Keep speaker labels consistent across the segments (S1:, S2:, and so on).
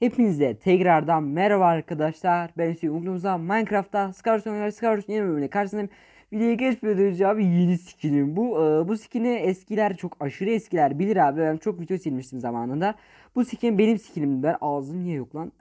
S1: Hepinize tekrardan merhaba arkadaşlar. Ben Hüseyin Uklumuz'dan Minecraft'ta Scarson Oynar Scarson yeni bölümüne karşınızdayım. Videoya geçmeden önce abi yeni skinim bu. Ee, bu skini eskiler çok aşırı eskiler bilir abi. Ben çok video silmiştim zamanında. Bu skin benim skinimdi. Ben ağzım niye yok lan?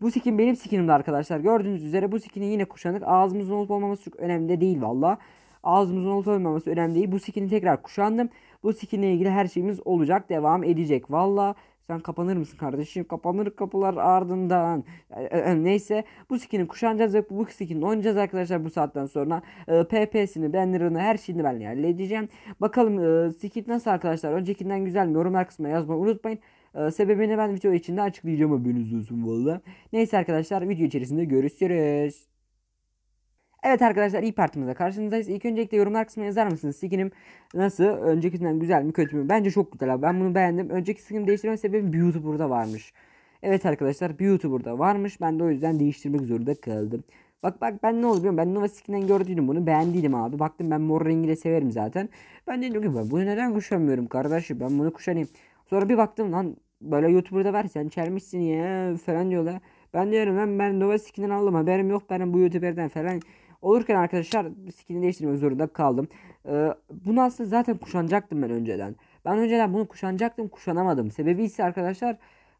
S1: bu skin benim skinimdi arkadaşlar. Gördüğünüz üzere bu skini yine kuşandık. Ağzımızın olup olmaması çok önemli değil valla. Ağzımızın olup olmaması önemli değil. Bu skini tekrar kuşandım. Bu skinle ilgili her şeyimiz olacak. Devam edecek valla. Valla. Sen kapanır mısın kardeşim? Kapanır kapılar ardından. E, e, e, neyse bu skin'i kuşanacağız ve bu skin'i oynayacağız arkadaşlar bu saatten sonra. PP'sini, banner'ını, her şeyini ben halledeceğim. Bakalım e, skin nasıl arkadaşlar? Öncekinden güzel mi? Yorumlar kısmına yazmayı unutmayın. sebebini ben video içinde açıklayacağım haberiniz olsun valla. Neyse arkadaşlar video içerisinde görüşürüz. Evet arkadaşlar iyi partimizde karşınızdayız. İlk öncelikle yorumlar kısmına yazar mısınız? Skinim nasıl? Öncekinden güzel mi kötü mü? Bence çok güzel abi. Ben bunu beğendim. Önceki skinimi değiştirme sebebi Beauty burada varmış. Evet arkadaşlar Beauty burada varmış. Ben de o yüzden değiştirmek zorunda kaldım. Bak bak ben ne oluyor? Ben Nova Skin'den gördüydüm bunu. Beğendiydim abi. Baktım ben mor rengi de severim zaten. Ben dedim ki ben bunu neden kuşanmıyorum kardeşim? Ben bunu kuşanayım. Sonra bir baktım lan böyle YouTuber'da var sen çelmişsin ya falan diyorlar. Ben diyorum ben, ben Nova Skin'den aldım haberim yok benim bu YouTuber'den falan. Olurken arkadaşlar skin'i değiştirmek zorunda kaldım. Ee, bunu aslında zaten kuşanacaktım ben önceden. Ben önceden bunu kuşanacaktım kuşanamadım. Sebebi ise arkadaşlar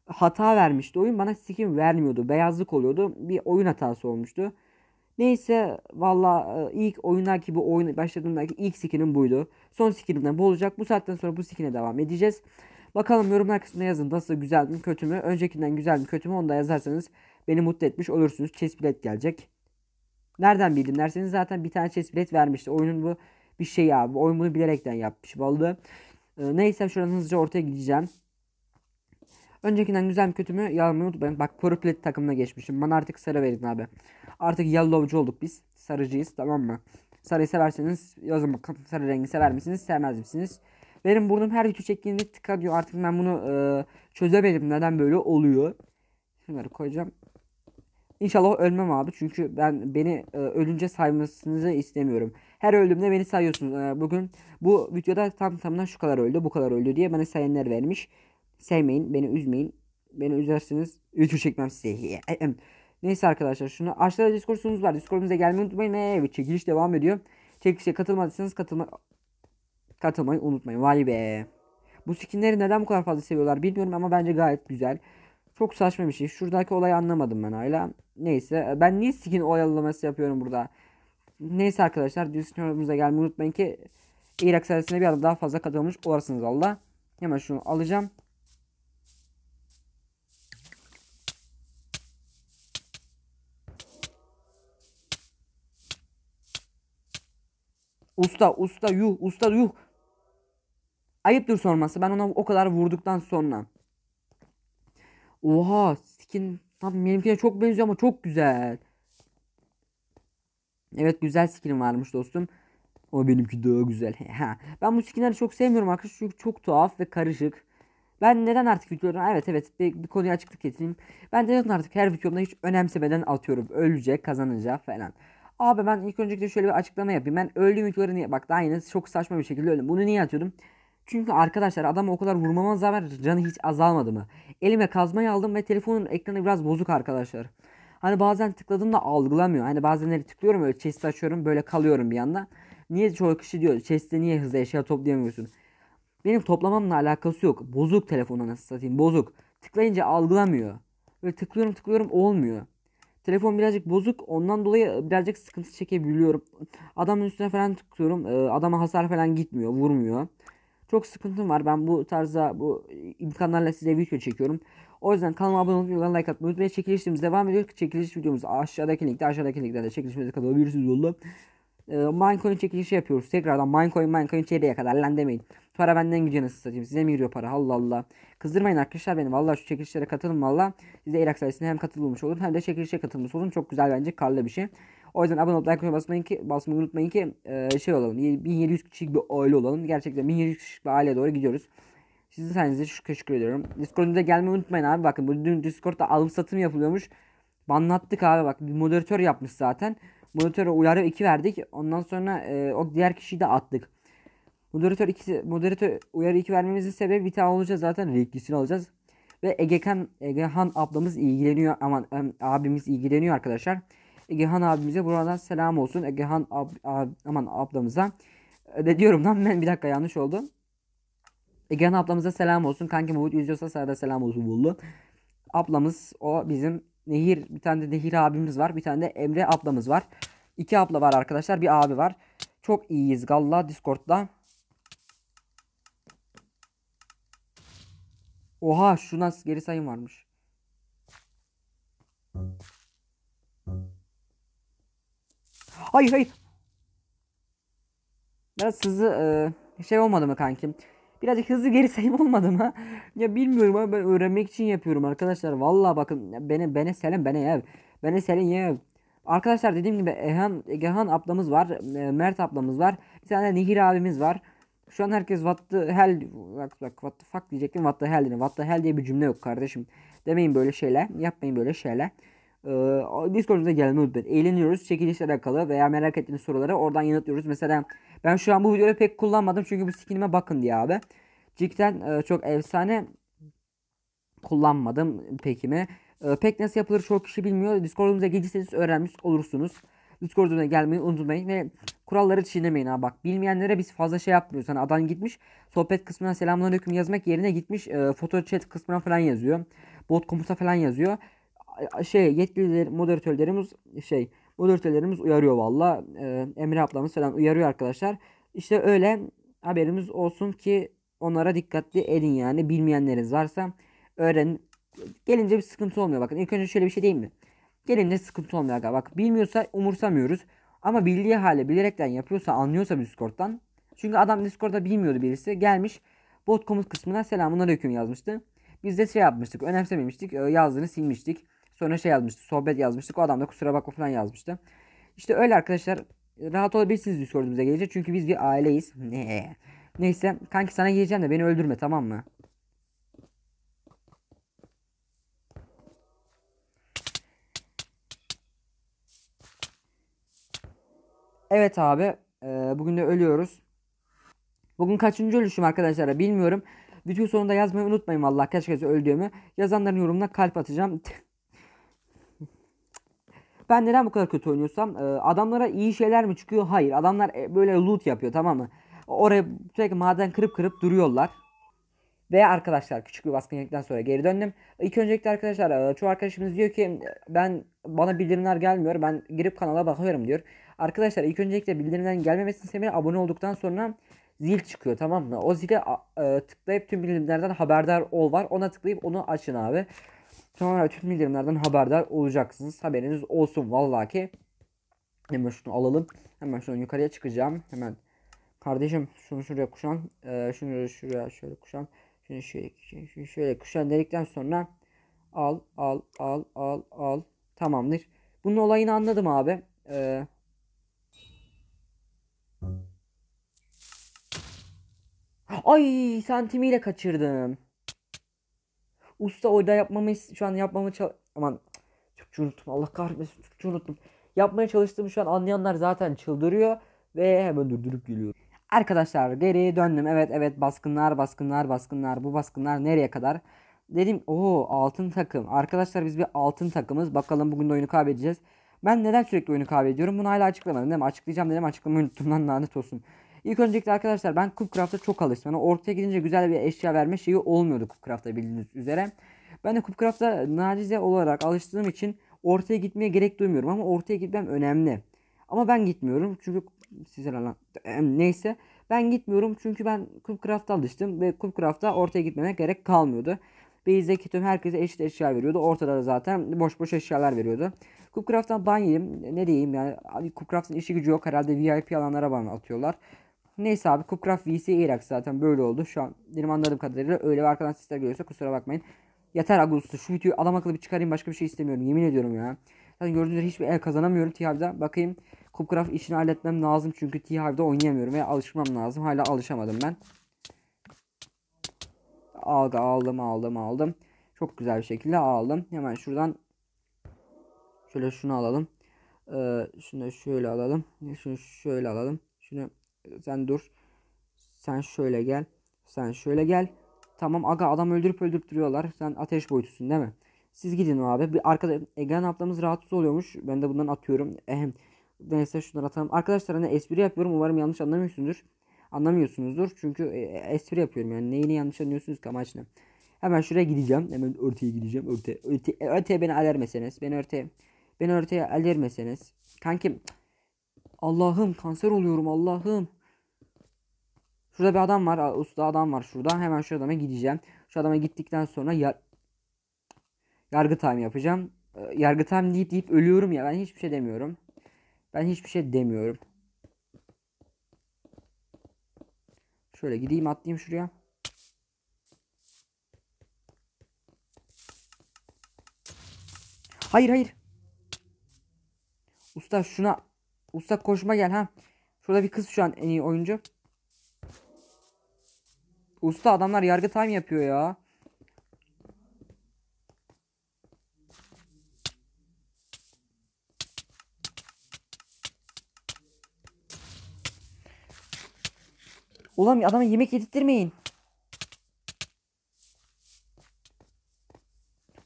S1: hata vermişti. Oyun bana skin vermiyordu. Beyazlık oluyordu. Bir oyun hatası olmuştu. Neyse valla e, ilk oyundaki bu oyun başladığımdaki ilk skinim buydu. Son skinimden bu olacak. Bu saatten sonra bu skine devam edeceğiz. Bakalım yorumlar kısmına yazın. Nasıl güzel mi kötü mü? Öncekinden güzel mi kötü mü? Onu da yazarsanız beni mutlu etmiş olursunuz. Chess bilet gelecek. Nereden bildim derseniz zaten bir tane chess bilet vermişti. Oyunun bu bir şey abi. Oyun bunu bilerekten yapmış. Vallahi e, neyse şuradan hızlıca ortaya gideceğim. Öncekinden güzel mi kötü mü yazmayı unutmayın. Bak Purple takımına geçmişim. Bana artık sarı verin abi. Artık yellowcu olduk biz. Sarıcıyız tamam mı? Sarıyı severseniz yazın bakalım. Sarı rengi sever misiniz sevmez misiniz? Benim burnum her iki çektiğinde tıka diyor. Artık ben bunu e, çözemedim. Neden böyle oluyor? Şunları koyacağım. İnşallah ölmem abi çünkü ben beni e, ölünce saymasınızı istemiyorum. Her ölümde beni sayıyorsunuz. E, bugün bu videoda tam tamına şu kadar öldü bu kadar öldü diye bana sayanlar vermiş. Sevmeyin beni üzmeyin. Beni üzersiniz ütü çekmem size. Neyse arkadaşlar şunu aşağıda Discord var. Discord'umuza gelmeyi unutmayın. Evet çekiliş devam ediyor. Çekilişe katılmadıysanız katılma katılmayı unutmayın. Vay be. Bu skinleri neden bu kadar fazla seviyorlar bilmiyorum ama bence gayet güzel. Çok saçma bir şey. Şuradaki olayı anlamadım ben hala. Neyse. Ben niye skin oyalaması yapıyorum burada? Neyse arkadaşlar. Discord'umuza gelmeyi unutmayın ki Irak sayesinde bir adam daha fazla katılmış olarsınız Allah. Hemen şunu alacağım. Usta usta yuh usta yuh. Ayıptır sorması. Ben ona o kadar vurduktan sonra. Oha skin tam benimkine çok benziyor ama çok güzel. Evet güzel skin varmış dostum. Ama benimki daha güzel. ben bu skinleri çok sevmiyorum arkadaşlar çünkü çok tuhaf ve karışık. Ben neden artık videolarına evet evet bir, bir konuya açıklık getireyim. Ben neden artık her videomda hiç önemsemeden atıyorum. Ölecek kazanacak falan. Abi ben ilk öncelikle şöyle bir açıklama yapayım. Ben öldüğüm videoları niye bak daha yine çok saçma bir şekilde öldüm. Bunu niye atıyordum? Çünkü arkadaşlar adam o kadar vurmama rağmen canı hiç azalmadı mı? Elime kazmayı aldım ve telefonun ekranı biraz bozuk arkadaşlar. Hani bazen tıkladığımda algılamıyor. Hani bazenleri tıklıyorum öyle chest açıyorum böyle kalıyorum bir anda. Niye çoğu kişi diyor chest'te niye hızlı eşya toplayamıyorsun? Benim toplamamla alakası yok. Bozuk telefonu nasıl satayım bozuk. Tıklayınca algılamıyor. Böyle tıklıyorum tıklıyorum olmuyor. Telefon birazcık bozuk ondan dolayı birazcık sıkıntı çekebiliyorum. Adamın üstüne falan tıklıyorum. Adama hasar falan gitmiyor vurmuyor. Çok sıkıntım var. Ben bu tarzda bu imkanlarla size video çekiyorum. O yüzden kanalıma abone olmayı like atmayı unutmayın. Çekilişimiz devam ediyor. Çekiliş videomuz aşağıdaki linkte. Aşağıdaki linkte de çekilişimize katılabilirsiniz valla. E, ee, Minecoin çekilişi yapıyoruz. Tekrardan Minecoin Minecoin içeriye kadar lan demeyin. Para benden güce nasıl satayım? Size mi giriyor para? Allah Allah. Kızdırmayın arkadaşlar beni. Valla şu çekilişlere katılın valla. Size Irak sayesinde hem katılmış olun hem de çekilişe katılmış olun. Çok güzel bence karlı bir şey. O yüzden abone olup like tuşuna basmayın ki basmayı unutmayın ki e, şey olalım. 1700 kişilik bir aile olalım. Gerçekten 1700 kişilik bir aileye doğru gidiyoruz. Sizin sayenizde teşekkür ediyorum. Discord'umuza gelmeyi unutmayın abi. Bakın bu dün Discord'da alım satım yapılıyormuş. Banlattık abi bak. Bir moderatör yapmış zaten. Moderatöre uyarı 2 verdik. Ondan sonra e, o diğer kişiyi de attık. Moderatör 2 moderatör uyarı 2 vermemizin sebebi bir tane olacağız zaten. Renklisini alacağız. Ve Egekan Egehan ablamız ilgileniyor. Aman abimiz ilgileniyor arkadaşlar. Egehan abimize buradan selam olsun. Egehan ab, ab, aman ablamıza. E, de diyorum lan ben bir dakika yanlış oldu. Egehan ablamıza selam olsun. Kanki Mahmut izliyorsa sana da selam olsun buldu. Ablamız o bizim Nehir bir tane de Nehir abimiz var. Bir tane de Emre ablamız var. İki abla var arkadaşlar. Bir abi var. Çok iyiyiz Galla Discord'da. Oha şu nasıl geri sayım varmış. Hayır hayır. Biraz hızlı e, şey olmadı mı kankim? Birazcık hızlı geri sayım olmadı mı? ya bilmiyorum ama ben öğrenmek için yapıyorum arkadaşlar. Vallahi bakın beni beni selam beni ev. Beni selin yev. Arkadaşlar dediğim gibi Ehan, gehan ablamız var. E, Mert ablamız var. Bir tane nihir abimiz var. Şu an herkes what the hell bak, bak, what the fuck diyecektim. What the hell dedim. What the hell diye bir cümle yok kardeşim. Demeyin böyle şeyler. Yapmayın böyle şeyler e, ee, Discord'umuza gelmeyi unutmayın. Eğleniyoruz. Çekilişle alakalı veya merak ettiğiniz soruları oradan yanıtlıyoruz. Mesela ben şu an bu videoyu pek kullanmadım çünkü bu skinime bakın diye abi. Cidden e, çok efsane kullanmadım pekimi. E, pek nasıl yapılır çok kişi bilmiyor. Discord'umuza gelirseniz öğrenmiş olursunuz. Discord'una gelmeyi unutmayın ve kuralları çiğnemeyin ha bak. Bilmeyenlere biz fazla şey yapmıyoruz. Hani adam gitmiş sohbet kısmına selamünaleyküm yazmak yerine gitmiş e, foto chat kısmına falan yazıyor. Bot komuta falan yazıyor şey yetkililer moderatörlerimiz şey moderatörlerimiz uyarıyor valla. Ee, Emre ablamız falan uyarıyor arkadaşlar. İşte öyle haberimiz olsun ki onlara dikkatli edin yani bilmeyenleriniz varsa öğrenin. Gelince bir sıkıntı olmuyor bakın. İlk önce şöyle bir şey diyeyim mi? Gelince sıkıntı olmuyor aga. Bak bilmiyorsa umursamıyoruz. Ama bildiği hale bilerekten yapıyorsa anlıyorsa Discord'dan. Çünkü adam Discord'da bilmiyordu birisi. Gelmiş bot komut kısmına selamun aleyküm yazmıştı. Biz de şey yapmıştık önemsememiştik e, yazdığını silmiştik. Sonra şey yazmıştı. Sohbet yazmıştık. O adam da kusura bakma falan yazmıştı. İşte öyle arkadaşlar. Rahat olabilirsiniz Discord'umuza gelince. Çünkü biz bir aileyiz. Ne? Neyse. Kanki sana geleceğim de beni öldürme tamam mı? Evet abi. Ee, bugün de ölüyoruz. Bugün kaçıncı ölüşüm arkadaşlar bilmiyorum. Video sonunda yazmayı unutmayın Allah kaç kez öldüğümü. Yazanların yorumuna kalp atacağım. Ben neden bu kadar kötü oynuyorsam e, adamlara iyi şeyler mi çıkıyor? Hayır. Adamlar e, böyle loot yapıyor tamam mı? Oraya sürekli maden kırıp kırıp duruyorlar. Ve arkadaşlar küçük bir baskın yedikten sonra geri döndüm. İlk öncelikle arkadaşlar e, çoğu arkadaşımız diyor ki ben bana bildirimler gelmiyor. Ben girip kanala bakıyorum diyor. Arkadaşlar ilk öncelikle bildirimden gelmemesinin sebebi abone olduktan sonra zil çıkıyor tamam mı? O zile e, tıklayıp tüm bildirimlerden haberdar ol var. Ona tıklayıp onu açın abi. Tamamen tüm bildirimlerden haberdar olacaksınız. Haberiniz olsun vallahi ki. Hemen şunu alalım. Hemen şunu yukarıya çıkacağım. Hemen kardeşim şunu şuraya kuşan. Ee, şunu şuraya şöyle kuşan. Şunu şöyle, şunu şöyle kuşan dedikten sonra al al al al al. Tamamdır. Bunun olayını anladım abi. Ee, Ay santimiyle kaçırdım usta oda yapmamı şu an yapmamı aman Türkçe unuttum Allah kahretmesin Türkçe unuttum. Yapmaya çalıştığımı şu an anlayanlar zaten çıldırıyor ve hemen durdurup geliyor. Arkadaşlar geri döndüm. Evet evet baskınlar baskınlar baskınlar. Bu baskınlar nereye kadar? Dedim o altın takım. Arkadaşlar biz bir altın takımız. Bakalım bugün de oyunu kaybedeceğiz. Ben neden sürekli oyunu kaybediyorum? Bunu hala açıklamadım değil mi? Açıklayacağım dedim açıklamayı unuttum lan lanet olsun. İlk öncelikle arkadaşlar ben Cupcraft'a çok alıştım. Yani ortaya gidince güzel bir eşya verme şeyi olmuyordu Cupcraft'ta bildiğiniz üzere. Ben de Cupcraft'a nacize olarak alıştığım için ortaya gitmeye gerek duymuyorum ama ortaya gitmem önemli. Ama ben gitmiyorum çünkü sizler lan neyse ben gitmiyorum çünkü ben Cupcraft'a alıştım ve Cupcraft'a ortaya gitmeme gerek kalmıyordu. Beyze tüm herkese eşit eşya veriyordu. Ortada da zaten boş boş eşyalar veriyordu. Cupcraft'tan ban yiyeyim. Ne diyeyim yani Cupcraft'ın işi gücü yok. Herhalde VIP alanlara ban atıyorlar. Neyse abi Kukraft VC Irak zaten böyle oldu. Şu an benim anladığım kadarıyla öyle bir arkadan sesler geliyorsa kusura bakmayın. Yeter Ağustos'ta şu videoyu adam akıllı bir çıkarayım başka bir şey istemiyorum. Yemin ediyorum ya. Zaten gördüğünüz üzere hiçbir el kazanamıyorum Tihav'da. Bakayım Kupcraft işini halletmem lazım çünkü Tihav'da oynayamıyorum veya alışmam lazım. Hala alışamadım ben. Aldı aldım aldım aldım. Çok güzel bir şekilde aldım. Hemen şuradan şöyle şunu alalım. Ee, şunu şöyle alalım. Şunu şöyle alalım. Şunu sen dur. Sen şöyle gel. Sen şöyle gel. Tamam aga adam öldürüp öldürüp duruyorlar. Sen ateş boyutusun değil mi? Siz gidin abi. Bir arkada Egehan ablamız rahatsız oluyormuş. Ben de bundan atıyorum. Ehem. Neyse şunları atalım. Arkadaşlar hani espri yapıyorum. Umarım yanlış anlamıyorsunuzdur. Anlamıyorsunuzdur. Çünkü e, espri yapıyorum yani. Neyini yanlış anlıyorsunuz ki amaçlı. Hemen şuraya gideceğim. Hemen örtüye gideceğim. Örte, örte, örteye beni alermeseniz. Beni örteye, beni örteye alermeseniz. Kankim Allah'ım kanser oluyorum Allah'ım. Şurada bir adam var. Usta adam var şurada. Hemen şu adama gideceğim. Şu adama gittikten sonra yar yargı time yapacağım. Ee, yargı time deyip deyip ölüyorum ya. Ben hiçbir şey demiyorum. Ben hiçbir şey demiyorum. Şöyle gideyim atlayayım şuraya. Hayır hayır. Usta şuna Usta koşma gel ha. Şurada bir kız şu an en iyi oyuncu. Usta adamlar yargı time yapıyor ya. Ulan adamı yemek yedirtmeyin.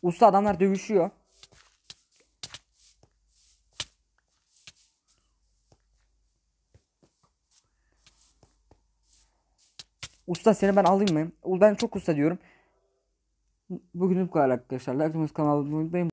S1: Usta adamlar dövüşüyor. Usta seni ben alayım mı? Ben çok usta diyorum. Bugün bu kadar arkadaşlar. Like kanalımda unutmayın.